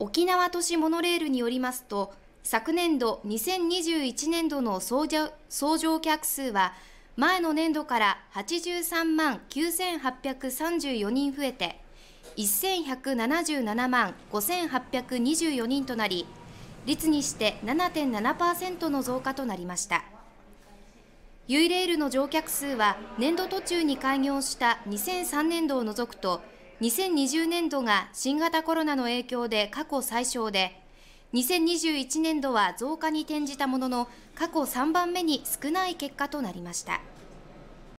沖縄都市モノレールによりますと昨年度2021年度の総乗客数は前の年度から83万9834人増えて1177万5824人となり率にして7.7%の増加となりましたユイレールの乗客数は年度途中に開業した2003年度を除くと2020年度が新型コロナの影響で過去最少で、2021年度は増加に転じたものの、過去3番目に少ない結果となりました。